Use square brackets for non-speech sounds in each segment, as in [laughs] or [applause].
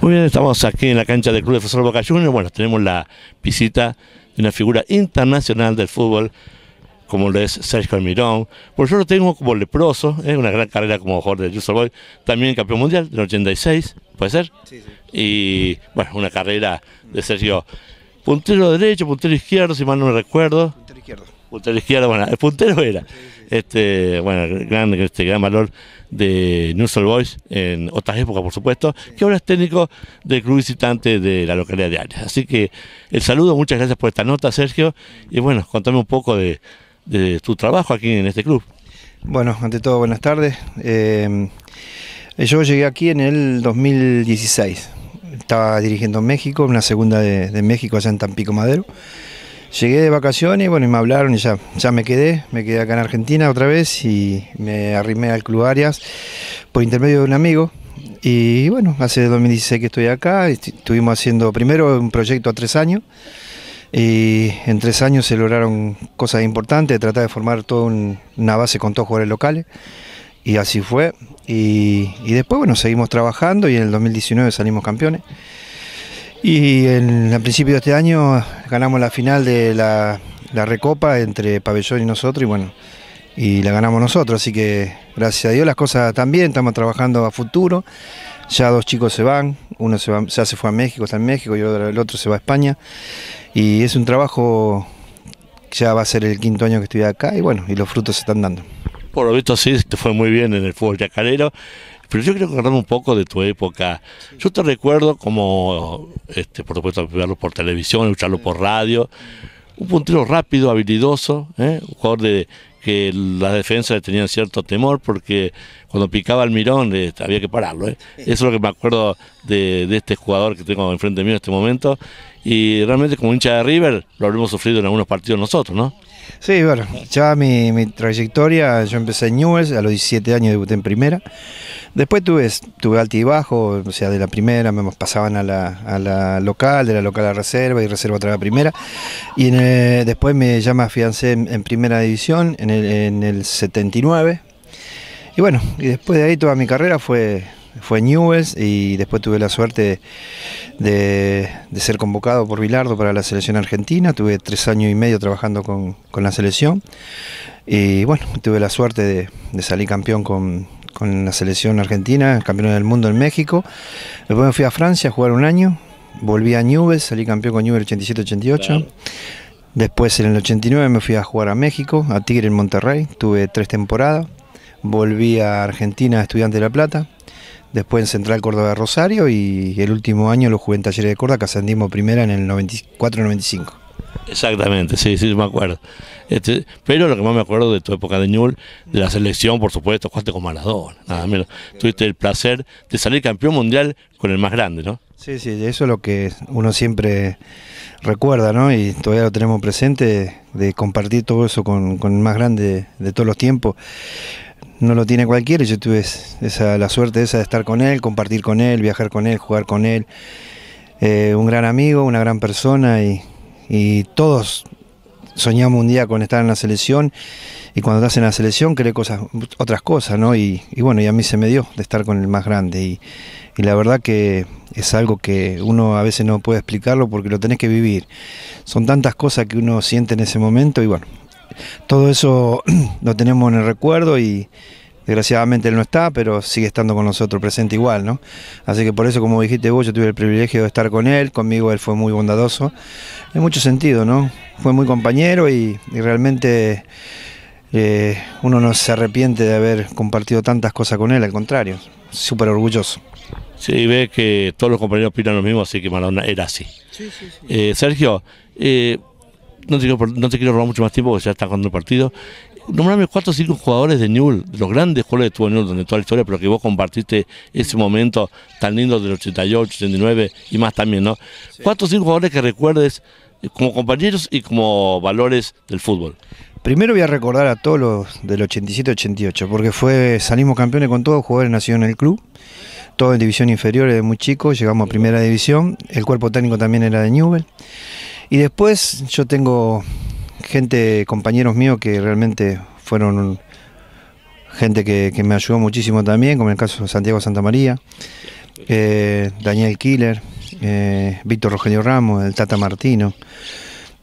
Muy bien, estamos aquí en la cancha del Club de Fútbol Boca Juniors. Bueno, tenemos la visita de una figura internacional del fútbol, como lo es Sergio Almirón. Por yo lo tengo como leproso, es una gran carrera como jugador de Justo también campeón mundial del 86, ¿puede ser? Sí, sí. Y bueno, una carrera de Sergio. Puntero derecho, puntero izquierdo, si mal no me recuerdo. Puntero izquierdo. Puntero izquierdo, bueno, el puntero era. Este, bueno, este gran valor de New Boys en otras épocas, por supuesto, que ahora es técnico del club visitante de la localidad de Arias. Así que el saludo, muchas gracias por esta nota, Sergio, y bueno, contame un poco de, tu trabajo aquí en este club. Bueno, ante todo, buenas tardes. Eh, yo llegué aquí en el 2016. Estaba dirigiendo México, una segunda de México allá en Tampico Madero. Llegué de vacaciones y bueno, me hablaron y ya, ya me quedé, me quedé acá en Argentina otra vez y me arrimé al Club Arias por intermedio de un amigo. Y bueno, hace 2016 que estoy acá, estuvimos haciendo primero un proyecto a tres años y en tres años se lograron cosas importantes, tratar de formar toda una base con todos jugadores locales y así fue. Y, y después, bueno, seguimos trabajando y en el 2019 salimos campeones. Y en, a principio de este año ganamos la final de la, Recopa entre Pabellón y nosotros y bueno, y la ganamos nosotros, así que gracias a Dios las cosas también, estamos trabajando a futuro. Ya dos chicos se van, uno se ya se fue a México, está en México, y el otro se va a España. Y es un trabajo que ya va a ser el quinto año que estoy acá y bueno, y los frutos se están dando. Por lo visto sí, fue muy bien en el fútbol teacalero. Pero yo quiero recordar un poco de tu época. Yo te recuerdo como, este, por supuesto, verlo por televisión, escucharlo por radio. Un puntero rápido, habilidoso, ¿eh? un jugador de, que las defensas tenían cierto temor porque cuando picaba el mirón este, había que pararlo. ¿eh? Eso es lo que me acuerdo de, de, este jugador que tengo enfrente mío en este momento y realmente como hincha de River lo habremos sufrido en algunos partidos nosotros, ¿no? Sí, bueno, ya mi, trayectoria, yo empecé en Newell's, a los 17 años debuté en primera. Después tuve, tuve bajo, o sea, de la primera me pasaban a la, local, de la local a reserva y reserva otra vez a primera. Y eh, después me, llama me afiancé en, primera división en el, en el 79. Y bueno, y después de ahí toda mi carrera fue fue Newells y después tuve la suerte de, ser convocado por Bilardo para la selección argentina. Tuve tres años y medio trabajando con, la selección y bueno, tuve la suerte de, salir campeón con, la selección argentina, campeón del mundo en México. Después me fui a Francia a jugar un año, volví a Newells, salí campeón con Newells 87-88. Después en el 89 me fui a jugar a México, a Tigre en Monterrey, tuve tres temporadas. Volví a Argentina, Estudiante de La Plata, después en Central Córdoba de Rosario y el último año lo jugué en Talleres de Córdoba, que ascendimos primera en el 94-95. Exactamente, sí, sí, me acuerdo. Este, pero lo que más me acuerdo de tu época de Ñul, de la selección, por supuesto, jugaste con Maradona, nada menos. Tuviste el placer de salir campeón mundial con el más grande, ¿no? Sí, sí, eso es lo que uno siempre recuerda, ¿no? Y todavía lo tenemos presente, de compartir todo eso con el más grande de todos los tiempos no lo tiene cualquiera yo tuve esa, la suerte esa de estar con él, compartir con él, viajar con él, jugar con él. Eh, un gran amigo, una gran persona y, todos soñamos un día con estar en la selección y cuando estás en la selección crees cosas, otras cosas, ¿no? Y, bueno, y a mí se me dio de estar con el más grande y, y la verdad que es algo que uno a veces no puede explicarlo porque lo tenés que vivir. Son tantas cosas que uno siente en ese momento y bueno, todo eso [clears throat] lo tenemos en el recuerdo y desgraciadamente él no está, pero sigue estando con nosotros presente igual, ¿no? Así que por eso, como dijiste vos, yo tuve el privilegio de estar con él, conmigo él fue muy bondadoso, en mucho sentido, ¿no? Fue muy compañero y, realmente eh, uno no se arrepiente de haber compartido tantas cosas con él, al contrario, súper orgulloso. Sí, ve que todos los compañeros opinan lo mismo, así que Maradona era así. Eh, Sergio, eh, no te, quiero, robar mucho más tiempo porque ya está jugando el partido. Nombrame cuatro o cinco jugadores de Newell, los grandes jugadores de tuvo Newell donde toda la historia, pero que vos compartiste ese momento tan lindo del 88, 89 y más también, ¿no? Cuatro o cinco jugadores que recuerdes eh, como compañeros y como valores del fútbol. Primero voy a recordar a todos los del 87-88, porque fue, salimos campeones con todos, jugadores nacidos en el club, todos en división inferior, de muy chicos, llegamos a primera división, el cuerpo técnico también era de Newell. Y después yo tengo gente, compañeros míos que realmente fueron gente que, me ayudó muchísimo también, como en el caso de Santiago Santa María, eh, Daniel Killer, eh, Víctor Rogelio Ramos, el Tata Martino,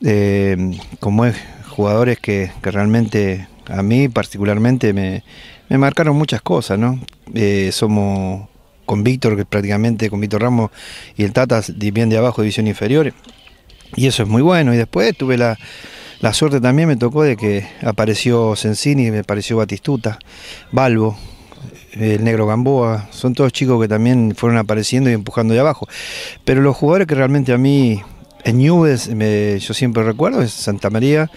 eh, como jugadores que, realmente a mí particularmente me, marcaron muchas cosas, ¿no? somos con Víctor, que prácticamente con Víctor Ramos y el Tata bien de abajo, división inferior, y eso es muy bueno. Y después tuve la, suerte también, me tocó de que apareció Sensini, me apareció Batistuta, Balbo, el negro Gamboa, son todos chicos que también fueron apareciendo y empujando de abajo. Pero los jugadores que realmente a mí en Nubes, me, yo siempre recuerdo, es Santa María,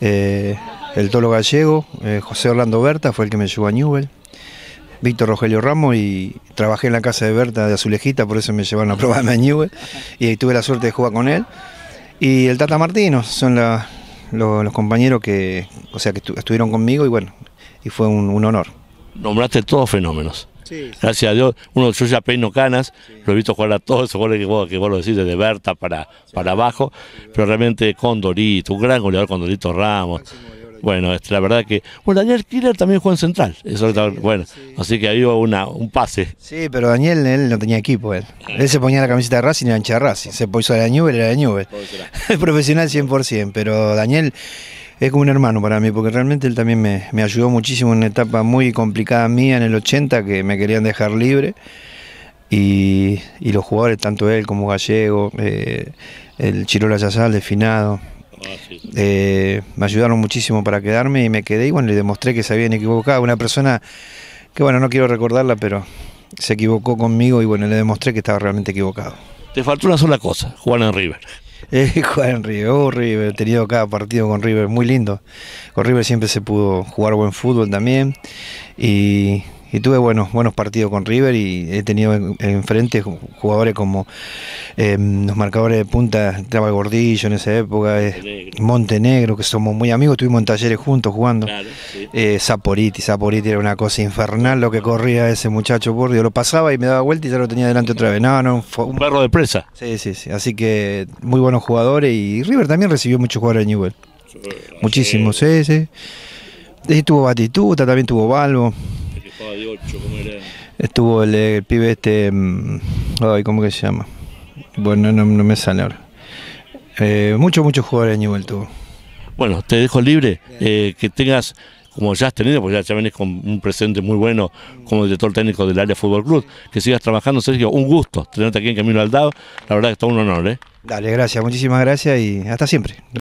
eh, el Tolo Gallego, eh, José Orlando Berta fue el que me llevó a Newell. Víctor Rogelio Ramos y trabajé en la casa de Berta de Azulejita, por eso me llevaron a probarme a Newell y tuve la suerte de jugar con él. Y el Tata Martino son los compañeros que, o sea, que estuvieron conmigo y bueno, y fue un, honor. Nombraste todos fenómenos. Gracias a Dios, uno yo ya peino canas, lo he visto jugar a todos esos goles que vos, lo decís, desde Berta para, para abajo, pero realmente Condorito, un gran goleador Condorito Ramos, bueno, la verdad que. Bueno, Daniel Killer también juega en Central. Eso bueno, así que había una, un pase. Sí, pero Daniel él no tenía equipo. Él, ah. se ponía la camiseta de Racing y ancha de Racing. Se puso a la Nube, era de es [laughs] Profesional 100%, pero Daniel es como un hermano para mí, porque realmente él también me, ayudó muchísimo en una etapa muy complicada mía en el 80, que me querían dejar libre. Y, los jugadores, tanto él como Gallego, eh, el Chirola Yazal, Definado, Ah, eh, me ayudaron muchísimo para quedarme y me quedé y bueno, le demostré que se habían equivocado. Una persona que bueno, no quiero recordarla, pero se equivocó conmigo y bueno, le demostré que estaba realmente equivocado. Te faltó una sola cosa, Juan en River. [laughs] Eh, Juan River, oh River, he tenido cada partido con River, muy lindo. Con River siempre se pudo jugar buen fútbol también. Y y tuve buenos, buenos partidos con River y he tenido enfrente jugadores como em, los marcadores de punta, estaba Gordillo en esa época, eh, Montenegro, que somos muy amigos, estuvimos en talleres juntos jugando. Eh, Saporiti, Saporiti era una cosa infernal lo que corría ese muchacho, por lo pasaba y me daba vuelta y ya lo tenía delante otra vez. No, no, fue un perro de presa. Sí, sí, sí, así que muy buenos jugadores y River también recibió muchos jugadores de Newell. Muchísimos, sí, sí. estuvo tuvo Batituta también tuvo Balbo. Estuvo el, pibe este. Mm, ay, ¿cómo que se llama? Bueno, no, me sale ahora. muchos, eh, muchos jugadores de nivel tuvo. Bueno, te dejo libre. Eh, que tengas, como ya has tenido, porque ya, ya venís con un presente muy bueno como director técnico del área Fútbol Club, que sigas trabajando, Sergio. Un gusto tenerte aquí en Camino Aldado, La verdad que todo un honor, ¿eh? Dale, gracias. Muchísimas gracias y hasta siempre.